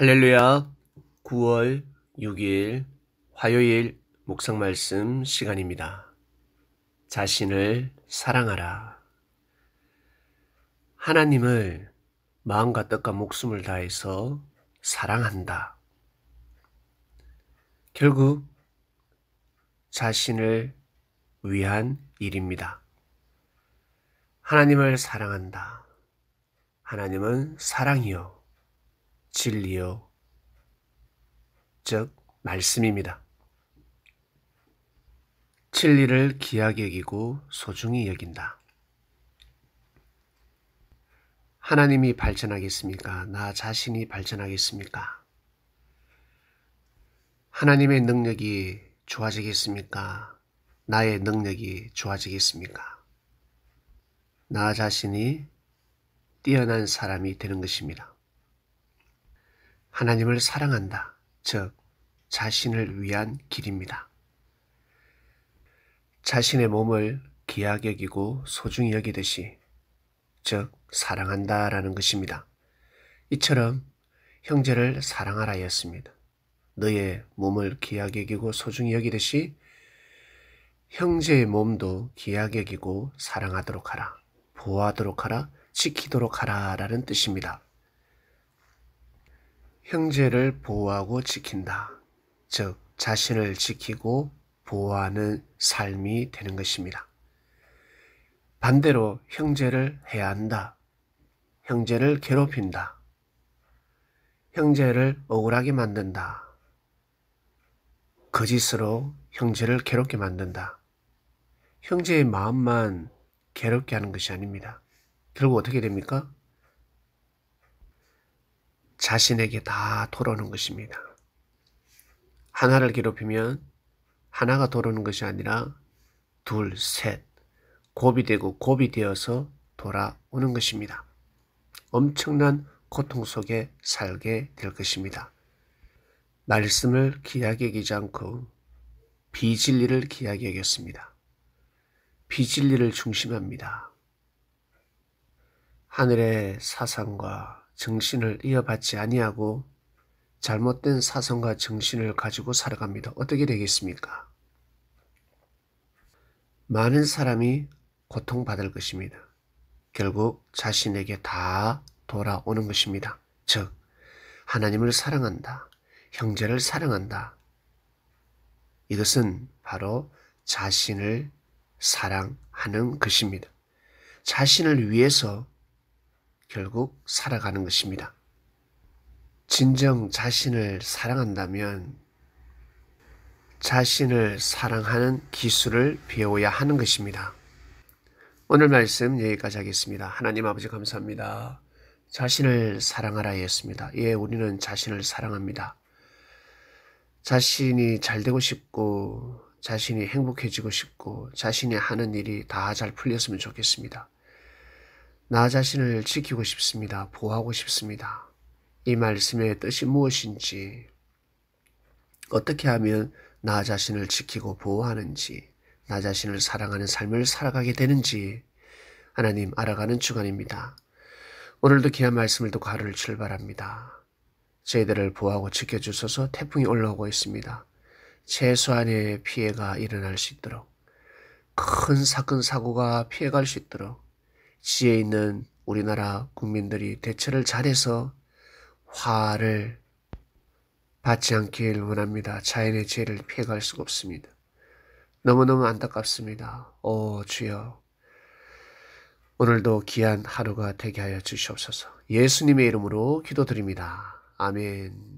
할렐루야 9월 6일 화요일 목상 말씀 시간입니다. 자신을 사랑하라. 하나님을 마음과 뜻과 목숨을 다해서 사랑한다. 결국 자신을 위한 일입니다. 하나님을 사랑한다. 하나님은 사랑이요. 진리요. 즉, 말씀입니다. 진리를 기하게 여기고 소중히 여긴다. 하나님이 발전하겠습니까? 나 자신이 발전하겠습니까? 하나님의 능력이 좋아지겠습니까? 나의 능력이 좋아지겠습니까? 나 자신이 뛰어난 사람이 되는 것입니다. 하나님을 사랑한다. 즉, 자신을 위한 길입니다. 자신의 몸을 기하게이고 소중히 여기듯이, 즉, 사랑한다 라는 것입니다. 이처럼 형제를 사랑하라였습니다. 너의 몸을 기하게이고 소중히 여기듯이 형제의 몸도 기하게이고 사랑하도록 하라, 보호하도록 하라, 지키도록 하라 라는 뜻입니다. 형제를 보호하고 지킨다. 즉, 자신을 지키고 보호하는 삶이 되는 것입니다. 반대로 형제를 해야 한다. 형제를 괴롭힌다. 형제를 억울하게 만든다. 거짓으로 형제를 괴롭게 만든다. 형제의 마음만 괴롭게 하는 것이 아닙니다. 결국 어떻게 됩니까? 자신에게 다 돌아오는 것입니다. 하나를 괴롭히면 하나가 돌아오는 것이 아니라 둘, 셋, 곱이 되고 곱이 되어서 돌아오는 것입니다. 엄청난 고통 속에 살게 될 것입니다. 말씀을 귀하게 여기지 않고 비진리를 귀하게 여겼습니다. 비진리를 중심합니다. 하늘의 사상과 정신을 이어받지 아니하고 잘못된 사성과 정신을 가지고 살아갑니다. 어떻게 되겠습니까? 많은 사람이 고통받을 것입니다. 결국 자신에게 다 돌아오는 것입니다. 즉, 하나님을 사랑한다. 형제를 사랑한다. 이것은 바로 자신을 사랑하는 것입니다. 자신을 위해서 결국 살아가는 것입니다. 진정 자신을 사랑한다면 자신을 사랑하는 기술을 배워야 하는 것입니다. 오늘 말씀 여기까지 하겠습니다. 하나님 아버지 감사합니다. 자신을 사랑하라 했습니다. 예, 우리는 자신을 사랑합니다. 자신이 잘 되고 싶고, 자신이 행복해지고 싶고, 자신이 하는 일이 다 잘 풀렸으면 좋겠습니다. 나 자신을 지키고 싶습니다. 보호하고 싶습니다. 이 말씀의 뜻이 무엇인지, 어떻게 하면 나 자신을 지키고 보호하는지, 나 자신을 사랑하는 삶을 살아가게 되는지 하나님 알아가는 주간입니다. 오늘도 귀한 말씀을 듣고 하루를 출발합니다. 저희들을 보호하고 지켜주셔서 태풍이 올라오고 있습니다. 최소한의 피해가 일어날 수 있도록 큰 사건 사고가 피해갈 수 있도록 시에 있는 우리나라 국민들이 대처를 잘해서 화를 받지 않길 원합니다. 자연의 죄를 피해갈 수가 없습니다. 너무너무 안타깝습니다. 오 주여 오늘도 귀한 하루가 되게 하여 주시옵소서 예수님의 이름으로 기도드립니다. 아멘